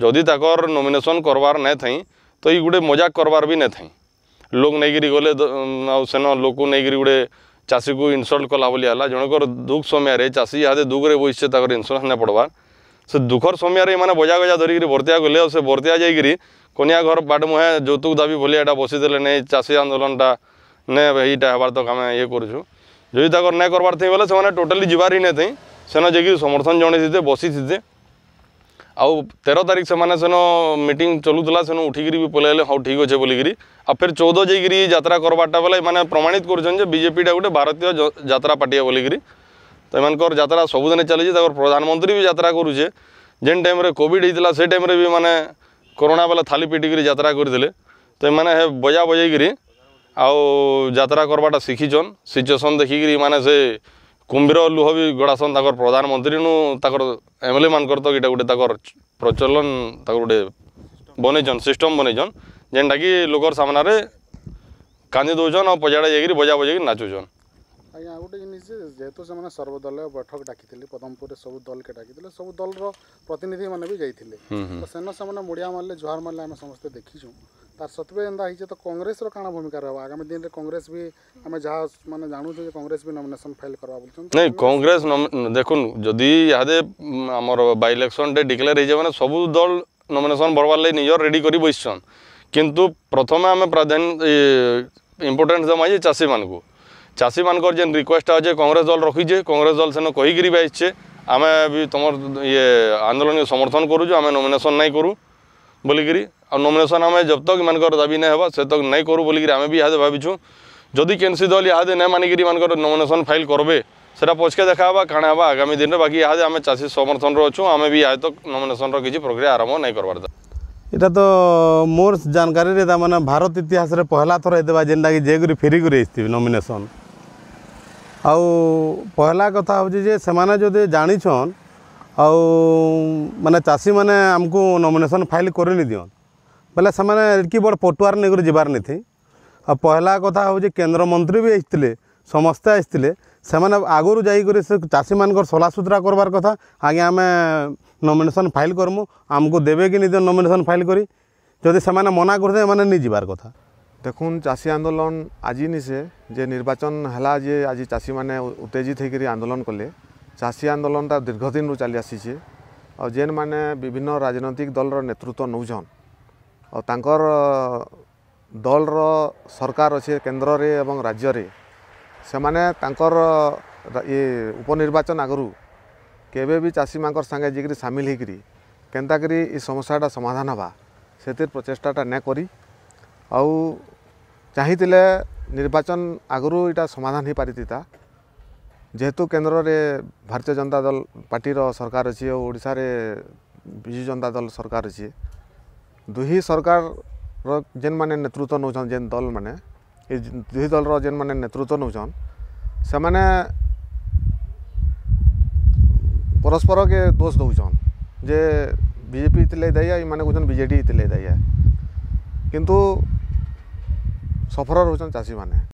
जदि ताकर नोमेसन करवार ना थी तो ये गोटे मजाक करवार भी ना थी लोक नहीं गले सेन लोक नहीं गोटे चाषी को इनसल्ट कला बोली है जनकर दुख समय चाषी यहाँ दुखरे बसचे ताकर इनसुरांस ना पड़वार से दुखर समय मैंने बजा गजा धरिकी बर्तिया गले से बर्तिया जा कनिया घर बाट मुहे যৌতুক দাবি বলে এটা বসিদেলে নেই চাষী আন্দোলনটা নে এইটা হবার তো আমি ইয়ে করছু যদি তাকর নাই করবার থাই বলে সে টোটালি যাবার হি নাই সেন যে সমর্থন জনাই বসি আউ তের তারিখ সে মিটিং চলুলা সেন উঠিকি বি পলাইলে হ্যাঁ ঠিক আছে বলিকি আর ফের চৌদ যাইকি যাত্রা করবারটা বেলা এমানে প্রমাণিত করছেন যে বিজেপিটা গোটে ভারতীয় যাত্রা পার্টিয়া বলিকি তো এমানকর যাত্রা সবুদিনে চালিছে তারপর প্রধানমন্ত্রী বি যাত্রা করুছে যেন টাইমরে কোভিড হয়েছিল সেই টাইমরে বি মানে করোনা বেলা থালি পিটিকি যাত্রা করে তো এমানে হে বজা বজাইকি আউ যাত্রা করবাটা শিখিছন সিচুয়েসন দেখিকি মানে সে कुम्भीर लुहवि गडासन तर प्रधानमन्त्री नु तर एमएलए म तर प्रचलन त गएर बनैछन् सिस्टम बनैछन् जेनटाकि लोकर सामन काँदि दोउछन् पजाड़ा पजाडे बजा बजा नाचुछन् अहिले जिनिस जुन सर्वदलीय बैठक डाकि पदमपुर सब दल के डाकि सब दल र प्रतिनिधि मैले सेना मुडिया मरले जुहार मे समे देखिछौँ তার সত্ত্বে এন্তা হয়েছে তো কংগ্রেসর কাণ ভূমিকা রহব আগামী দিনে কংগ্রেস বি আমি যা মানে জানুছু যে কংগ্রেস বি নমিনেসন ফাইল করবা বলছেন নাই কংগ্রেস দেখুন যদি ইহাদে আমার বাই ইলেকশনটে ডিক্লেয়ার হয়ে যাবে সবু দল নমিনেসন ভরবার লাগে নিজর রেডি করে বসছেন কিন্তু প্রথমে আমি প্রাধান্য ইম্পর্টেন্স দেওয়া যে চাষী মানুষ চাষী মানকর যে রিকোয়েস্টটা আছে কংগ্রেস দল রখিছে কংগ্রেস দল সেন কহিকি বি আসছে আমি বি তোমার ইয়ে আন্দোলনকে সমর্থন করুছু আমি নমিনেসন নাই করু বলিকি আর নমিনেসন আমি যব তক ইমানকর দাবি নাই হবা সে তক নাই করু বলিকি আমি বি ইহাদে ভাবিছু যদি কেনসি দল ইহাদে নাই মানিকি ইমানকর নমিনেসন ফাইল করবে সেটা পছকে দেখা হবা কাণে হবা আগামী দিনে বাকি ইহাদে আমি চাষী সমর্থনর অছু আমি বি ইহাদে তক নমিনেসনর কিছু প্রক্রিয়া আরম্ভ নাই করবার এটা তো মোর জানকারিরে তার মানে ভারত ইতিহাসের পহলা থর হইতেবা যেটাকি যেগুড়ি ফেরিগুড়ি আসছি নমিনেসন আউ পহলা কথা হচ্ছে যে সেমানে যদি জানিছন ଆଉ ମାନେ ଚାଷୀମାନେ ଆମକୁ ନମିନେସନ୍ ଫାଇଲ୍ କରିନି ଦିଅନ୍ ବୋଲେ ସେମାନେ ଏତ୍କି ବଡ଼ ପଟୁଆର ନେଇକରି ଯିବାର ନେଇଥି ଆଉ ପହଲା କଥା ହେଉଛି କେନ୍ଦ୍ରମନ୍ତ୍ରୀ ବି ଆସିଥିଲେ ସମସ୍ତେ ଆସିଥିଲେ ସେମାନେ ଆଗରୁ ଯାଇକରି ସେ ଚାଷୀମାନଙ୍କର ସଲାସୁତୁରା କରବାର କଥା ଆଜ୍ଞା ଆମେ ନମିନେସନ୍ ଫାଇଲ୍ କରମୁ ଆମକୁ ଦେବେ କି ନିଜ ନମିନେସନ୍ ଫାଇଲ୍ କରି ଯଦି ସେମାନେ ମନା କରିଦେବେ ମାନେ ନେଇ ଯିବାର କଥା ଦେଖୁନ୍ ଚାଷୀ আন্দোলন ଆଜି নিছে যে নির্বাচন হেলা যে আজি চাষী মানে উত্তেজিত হয়ে আন্দোলন কলে ଚାଷୀ ଆନ୍ଦୋଳନଟା ଦୀର୍ଘ ଦିନରୁ ଚାଲି ଆସିଛି ଆଉ ଯେନ୍ମାନେ ବିଭିନ୍ନ ରାଜନୈତିକ ଦଳର ନେତୃତ୍ୱ ନେଉଛନ୍ ଆଉ ତାଙ୍କର ଦଳର ସରକାର ଅଛି କେନ୍ଦ୍ରରେ ଏବଂ ରାଜ୍ୟରେ ସେମାନେ ତାଙ୍କର ଇଏ ଉପନିର୍ବାଚନ ଆଗରୁ କେବେ ବି ଚାଷୀମାନଙ୍କର ସାଙ୍ଗେ ଯାଇକିରି ସାମିଲ ହେଇକିରି କରି ଏ ସମସ୍ୟାଟା ସମାଧାନ ହେବା ସେଥିରେ ପ୍ରଚେଷ୍ଟାଟା ନେ କରି ଆଉ ଚାହିଁଥିଲେ ନିର୍ବାଚନ ଆଗରୁ ଏଇଟା ସମାଧାନ ହେଇପାରିଥିତା ଯେହେତୁ କେନ୍ଦ୍ରରେ ଭାରତୀୟ ଜନତା ଦଳ ପାର୍ଟିର ସରକାର ଅଛି ଓ ଓଡ଼ିଶାରେ ବିଜୁ ଜନତା ଦଳ ସରକାର ଅଛି ଦୁହି ସରକାରର ଯେନ୍ମାନେ ନେତୃତ୍ୱ ନେଉଛନ୍ ଯେନ୍ ଦଳମାନେ ଏ ଦୁଇ ଦଳର ଯେନ୍ମାନେ ନେତୃତ୍ୱ ନେଉଛନ୍ ସେମାନେ ପରସ୍ପରକେ ଦୋଷ ଦେଉଛନ୍ ଯେ ବିଜେପି ଇଥିଲାଗି ଦାୟୀ ଏମାନେ କହୁଛନ୍ ବିଜେଡ଼ି ଇଥିଲାଗି ଦାୟୀ କିନ୍ତୁ ସଫର ହେଉଛନ୍ ଚାଷୀମାନେ